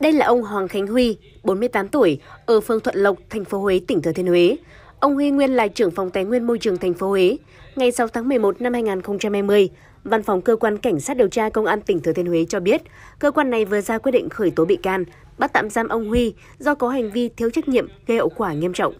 Đây là ông Hoàng Khánh Huy, 48 tuổi, ở phường Thuận Lộc, thành phố Huế, tỉnh Thừa Thiên Huế. Ông Huy nguyên là trưởng phòng tài nguyên môi trường thành phố Huế. Ngày 6 tháng 11 năm 2020, Văn phòng cơ quan cảnh sát điều tra công an tỉnh Thừa Thiên Huế cho biết, cơ quan này vừa ra quyết định khởi tố bị can, bắt tạm giam ông Huy do có hành vi thiếu trách nhiệm gây hậu quả nghiêm trọng.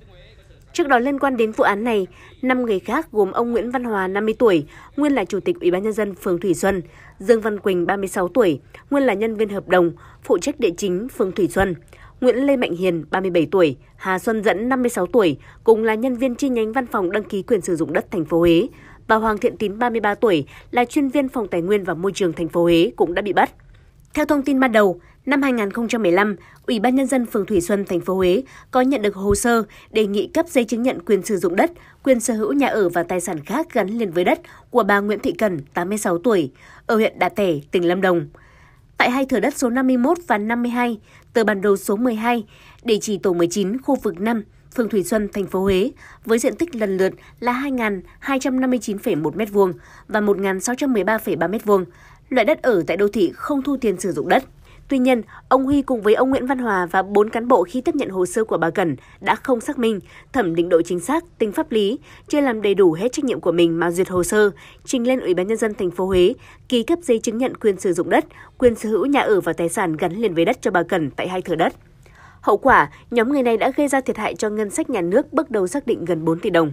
Trước đó liên quan đến vụ án này, 5 người khác gồm ông Nguyễn Văn Hòa 50 tuổi, nguyên là chủ tịch Ủy ban nhân dân phường Thủy Xuân, Dương Văn Quỳnh 36 tuổi, nguyên là nhân viên hợp đồng, phụ trách địa chính phường Thủy Xuân, Nguyễn Lê Mạnh Hiền 37 tuổi, Hà Xuân Dẫn 56 tuổi, cùng là nhân viên chi nhánh văn phòng đăng ký quyền sử dụng đất thành phố Huế và Hoàng Thiện Tín 33 tuổi là chuyên viên phòng tài nguyên và môi trường thành phố Huế cũng đã bị bắt. Theo thông tin ban đầu, Năm 2015, Ủy ban nhân dân phường Thủy Xuân thành phố Huế có nhận được hồ sơ đề nghị cấp giấy chứng nhận quyền sử dụng đất, quyền sở hữu nhà ở và tài sản khác gắn liền với đất của bà Nguyễn Thị Cần, 86 tuổi, ở huyện đạ Tẻ, tỉnh Lâm Đồng. Tại hai thửa đất số 51 và 52, tờ bản đồ số 12, địa chỉ tổ 19, khu vực 5, phường Thủy Xuân, thành phố Huế, với diện tích lần lượt là 2.259,1 m2 và 1.613,3 m2, loại đất ở tại đô thị không thu tiền sử dụng đất. Tuy nhiên, ông Huy cùng với ông Nguyễn Văn Hòa và 4 cán bộ khi tiếp nhận hồ sơ của bà Cẩn đã không xác minh, thẩm định độ chính xác, tính pháp lý, chưa làm đầy đủ hết trách nhiệm của mình mà duyệt hồ sơ, trình lên Ủy ban nhân dân thành phố Huế ký cấp giấy chứng nhận quyền sử dụng đất, quyền sở hữu nhà ở và tài sản gắn liền với đất cho bà Cẩn tại hai thửa đất. Hậu quả, nhóm người này đã gây ra thiệt hại cho ngân sách nhà nước bước đầu xác định gần 4 tỷ đồng.